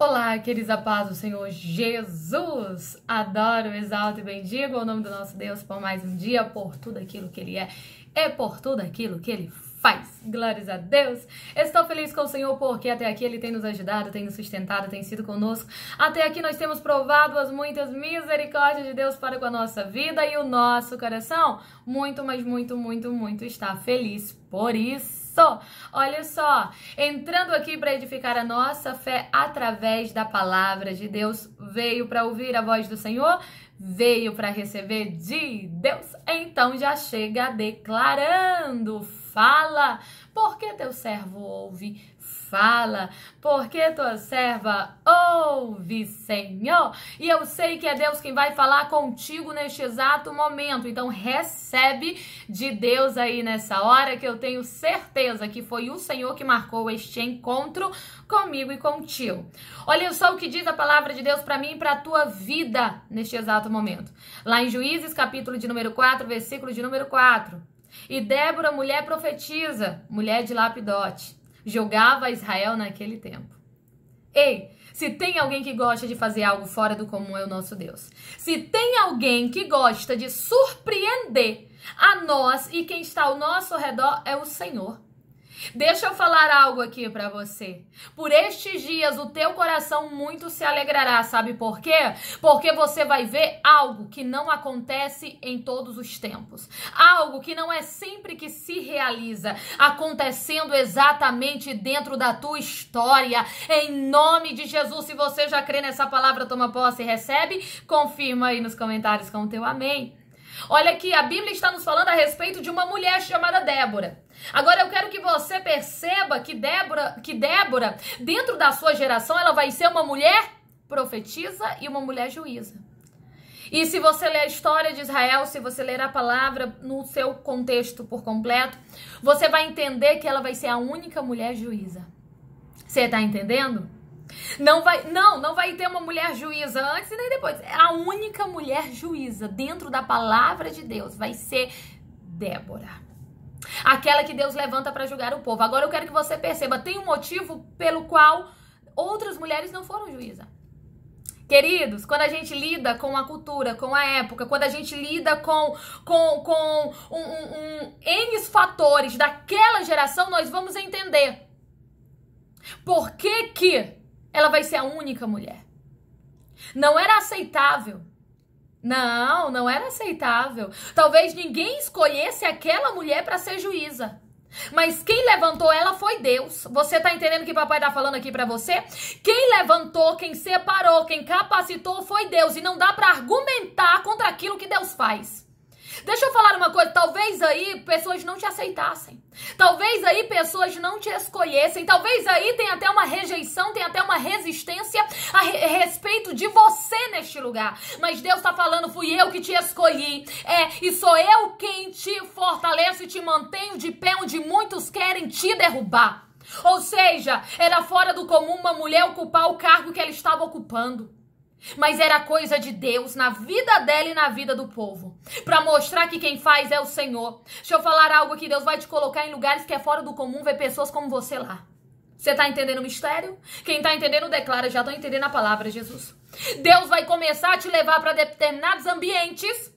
Olá, queridos, a paz do Senhor Jesus. Adoro, exalto e bendigo o nome do nosso Deus por mais um dia, por tudo aquilo que Ele é e por tudo aquilo que Ele faz. Glórias a Deus. Estou feliz com o Senhor porque até aqui Ele tem nos ajudado, tem nos sustentado, tem sido conosco. Até aqui nós temos provado as muitas misericórdias de Deus para com a nossa vida e o nosso coração muito, mas muito, muito, muito está feliz por isso. Olha só, entrando aqui para edificar a nossa fé através da palavra de Deus, veio para ouvir a voz do Senhor, veio para receber de Deus, então já chega declarando, fala, porque teu servo ouve, fala, porque tua serva ouve, Senhor. E eu sei que é Deus quem vai falar contigo neste exato momento. Então recebe de Deus aí nessa hora que eu tenho certeza que foi o Senhor que marcou este encontro comigo e contigo. Olha só o que diz a palavra de Deus para mim e para tua vida neste exato momento. Lá em Juízes, capítulo de número 4, versículo de número 4. E Débora, mulher profetiza, mulher de Lapidote jogava Israel naquele tempo. Ei, se tem alguém que gosta de fazer algo fora do comum, é o nosso Deus. Se tem alguém que gosta de surpreender a nós e quem está ao nosso redor, é o Senhor. Deixa eu falar algo aqui para você. Por estes dias o teu coração muito se alegrará, sabe por quê? Porque você vai ver algo que não acontece em todos os tempos. Algo que não é sempre que se realiza, acontecendo exatamente dentro da tua história. Em nome de Jesus, se você já crê nessa palavra, toma posse e recebe, confirma aí nos comentários com o teu amém. Olha aqui, a Bíblia está nos falando a respeito de uma mulher chamada Débora. Agora eu quero que você perceba que Débora, que Débora, dentro da sua geração, ela vai ser uma mulher profetisa e uma mulher juíza. E se você ler a história de Israel, se você ler a palavra no seu contexto por completo, você vai entender que ela vai ser a única mulher juíza. Você está entendendo? Não vai, não, não vai ter uma mulher juíza antes e nem depois. É a única mulher juíza dentro da palavra de Deus vai ser Débora. Aquela que Deus levanta para julgar o povo. Agora eu quero que você perceba, tem um motivo pelo qual outras mulheres não foram juíza. Queridos, quando a gente lida com a cultura, com a época, quando a gente lida com, com, com um, um, um N fatores daquela geração, nós vamos entender por que que ela vai ser a única mulher. Não era aceitável. Não, não era aceitável. Talvez ninguém escolhesse aquela mulher para ser juíza. Mas quem levantou ela foi Deus. Você tá entendendo o que papai tá falando aqui para você? Quem levantou, quem separou, quem capacitou foi Deus e não dá para argumentar contra aquilo que Deus faz. Deixa eu falar uma coisa, talvez aí pessoas não te aceitassem. Talvez aí pessoas não te escolhessem, talvez aí tenha até uma rejeição, tenha até uma resistência a respeito de você neste lugar. Mas Deus está falando, fui eu que te escolhi. É, e sou eu quem te fortaleço e te mantenho de pé onde muitos querem te derrubar. Ou seja, era fora do comum uma mulher ocupar o cargo que ela estava ocupando. Mas era coisa de Deus na vida dela e na vida do povo, para mostrar que quem faz é o Senhor. Deixa eu falar algo que Deus vai te colocar em lugares que é fora do comum ver pessoas como você lá. Você tá entendendo o mistério? Quem tá entendendo declara, já tô entendendo a palavra, Jesus. Deus vai começar a te levar para determinados ambientes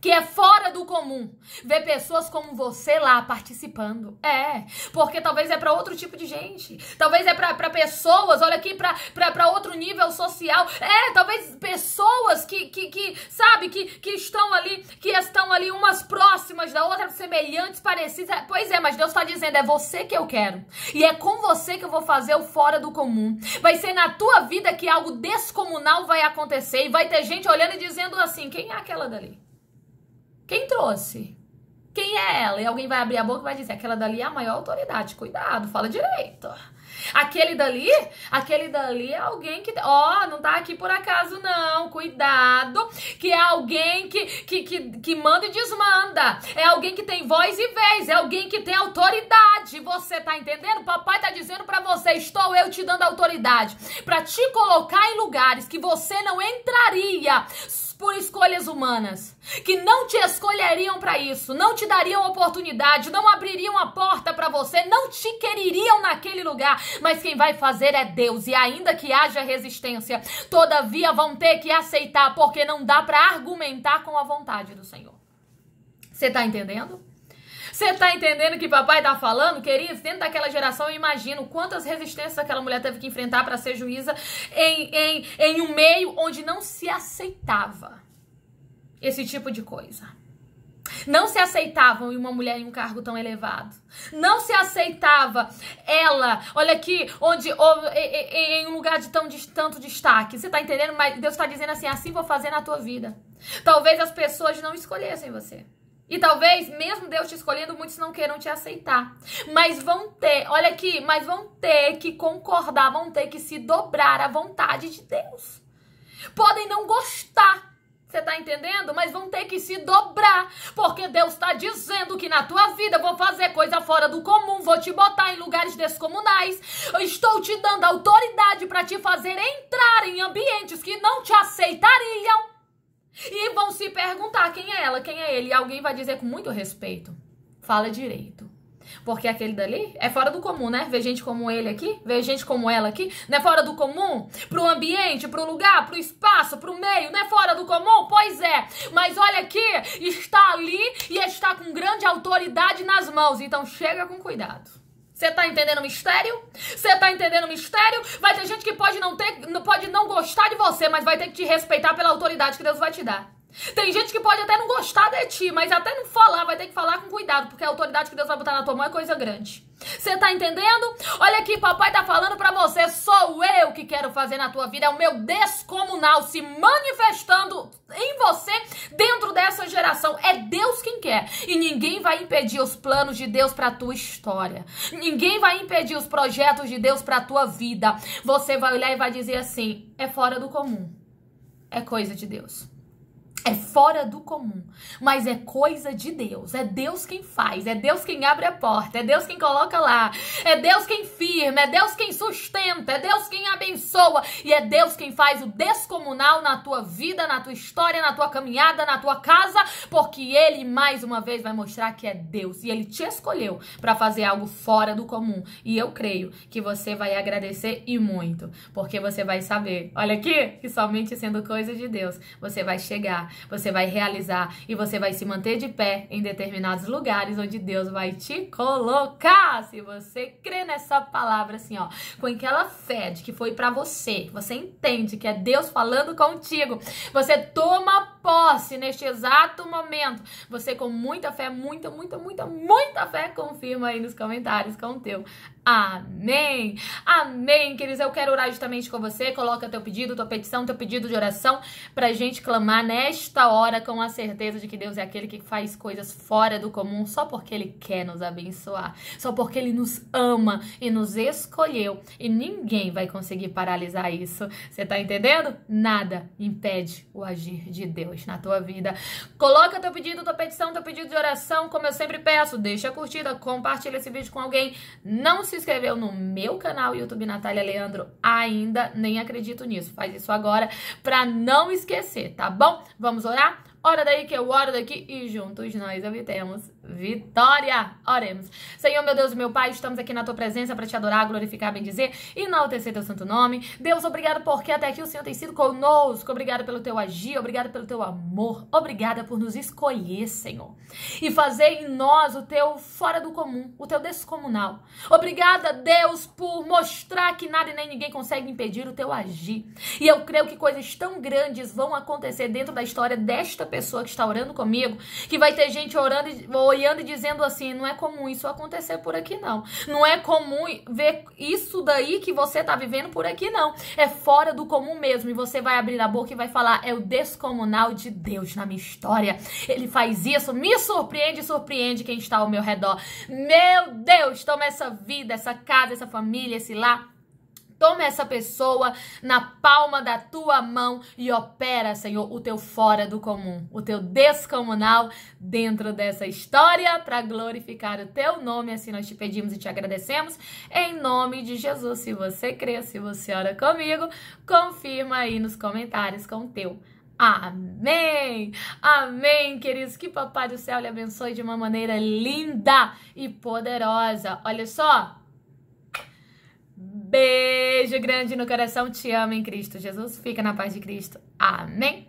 que é fora do comum ver pessoas como você lá participando. É, porque talvez é para outro tipo de gente. Talvez é para pessoas, olha aqui, para outro nível social. É, talvez pessoas que, que, que sabe, que, que estão ali, que estão ali umas próximas da outra, semelhantes, parecidas. É, pois é, mas Deus está dizendo, é você que eu quero. E é com você que eu vou fazer o fora do comum. Vai ser na tua vida que algo descomunal vai acontecer e vai ter gente olhando e dizendo assim, quem é aquela dali? Quem trouxe? Quem é ela? E alguém vai abrir a boca e vai dizer: aquela dali é a maior autoridade. Cuidado, fala direito. Aquele dali, aquele dali é alguém que, ó, oh, não tá aqui por acaso não, cuidado, que é alguém que, que, que, que manda e desmanda, é alguém que tem voz e vez, é alguém que tem autoridade, você tá entendendo? Papai tá dizendo para você, estou eu te dando autoridade, para te colocar em lugares que você não entraria, por escolhas humanas, que não te escolheriam para isso, não te dariam oportunidade, não abririam a porta para você, não te quereriam naquele lugar, mas quem vai fazer é Deus, e ainda que haja resistência, todavia vão ter que aceitar, porque não dá para argumentar com a vontade do Senhor. Você tá entendendo? Você tá entendendo o que papai tá falando, queridos? Dentro daquela geração, eu imagino quantas resistências aquela mulher teve que enfrentar para ser juíza em, em, em um meio onde não se aceitava esse tipo de coisa. Não se aceitavam uma mulher em um cargo tão elevado. Não se aceitava ela, olha aqui, onde ou, em, em um lugar de tão de tanto destaque. Você tá entendendo? Mas Deus está dizendo assim: assim vou fazer na tua vida. Talvez as pessoas não escolhessem você. E talvez, mesmo Deus te escolhendo, muitos não queiram te aceitar. Mas vão ter, olha aqui, mas vão ter que concordar, vão ter que se dobrar à vontade de Deus. Podem não gostar, você tá entendendo? Mas vão ter que se dobrar, porque Deus está dizendo que na tua vida vou fazer coisa fora do comum, vou te botar em lugares descomunais. Eu estou te dando autoridade para te fazer entrar em ambientes que não te aceitariam. E vão se perguntar quem é ela, quem é ele. E alguém vai dizer com muito respeito: fala direito. Porque aquele dali é fora do comum, né? Ver gente como ele aqui, ver gente como ela aqui, não é fora do comum? Pro ambiente, pro lugar, pro espaço, pro meio, não é fora do comum? Pois é. Mas olha aqui, está ali e está com grande autoridade nas mãos. Então chega com cuidado. Você tá entendendo o mistério? Você tá entendendo o mistério? Vai ter gente que pode não ter, pode não gostar de você, mas vai ter que te respeitar pela autoridade que Deus vai te dar. Tem gente que pode até não gostar de ti, mas até não falar, vai ter que falar com cuidado, porque a autoridade que Deus vai botar na tua mão é coisa grande. Você tá entendendo? Olha aqui, papai tá falando para você, sou eu que quero fazer na tua vida, é o meu descomunal se manifestando em você dentro dessa geração. É Deus quem quer. E ninguém vai impedir os planos de Deus para tua história. Ninguém vai impedir os projetos de Deus para tua vida. Você vai olhar e vai dizer assim: é fora do comum. É coisa de Deus. É fora do comum, mas é coisa de Deus. É Deus quem faz, é Deus quem abre a porta, é Deus quem coloca lá, é Deus quem firma, é Deus quem sustenta, é Deus pessoa e é Deus quem faz o descomunal na tua vida, na tua história, na tua caminhada, na tua casa, porque ele mais uma vez vai mostrar que é Deus e ele te escolheu para fazer algo fora do comum. E eu creio que você vai agradecer e muito, porque você vai saber, olha aqui, que somente sendo coisa de Deus, você vai chegar, você vai realizar e você vai se manter de pé em determinados lugares onde Deus vai te colocar. Se você crê nessa palavra assim, ó, com aquela fé de que foi para você você. Você entende que é Deus falando contigo. Você toma posse neste exato momento. Você com muita fé, muita, muita, muita, muita fé, confirma aí nos comentários com o teu. Amém. Amém, queridos. Eu quero orar justamente com você. Coloca teu pedido, tua petição, teu pedido de oração pra gente clamar nesta hora com a certeza de que Deus é aquele que faz coisas fora do comum só porque ele quer nos abençoar, só porque ele nos ama e nos escolheu e ninguém vai conseguir parar realizar isso. Você tá entendendo? Nada impede o agir de Deus na tua vida. Coloca teu pedido, tua petição, teu pedido de oração, como eu sempre peço, deixa a curtida, compartilha esse vídeo com alguém. Não se inscreveu no meu canal YouTube Natália Leandro ainda, nem acredito nisso. Faz isso agora para não esquecer, tá bom? Vamos orar? Ora daí que eu oro daqui e juntos nós obtemos Vitória! Oremos. Senhor, meu Deus e meu Pai, estamos aqui na tua presença para te adorar, glorificar, bendizer e enaltecer teu santo nome. Deus, obrigado porque até aqui o Senhor tem sido conosco. Obrigado pelo teu agir, obrigado pelo teu amor. Obrigada por nos escolher, Senhor. E fazer em nós o teu fora do comum, o teu descomunal. Obrigada, Deus, por mostrar que nada e nem ninguém consegue impedir o teu agir. E eu creio que coisas tão grandes vão acontecer dentro da história desta pessoa que está orando comigo, que vai ter gente orando e olhando e dizendo assim: não é comum isso acontecer por aqui, não. Não é comum ver isso daí que você tá vivendo por aqui, não. É fora do comum mesmo. E você vai abrir a boca e vai falar: é o descomunal de Deus na minha história. Ele faz isso, me surpreende, surpreende quem está ao meu redor. Meu Deus, toma essa vida, essa casa, essa família, esse lar Toma essa pessoa na palma da tua mão e opera, Senhor, o teu fora do comum, o teu descomunal dentro dessa história para glorificar o teu nome. Assim nós te pedimos e te agradecemos. Em nome de Jesus, se você crê, se você ora comigo, confirma aí nos comentários com o teu. Amém! Amém, queridos! Que Papai do Céu lhe abençoe de uma maneira linda e poderosa. Olha só, Beijo grande no coração. Te amo em Cristo Jesus. Fica na paz de Cristo. Amém.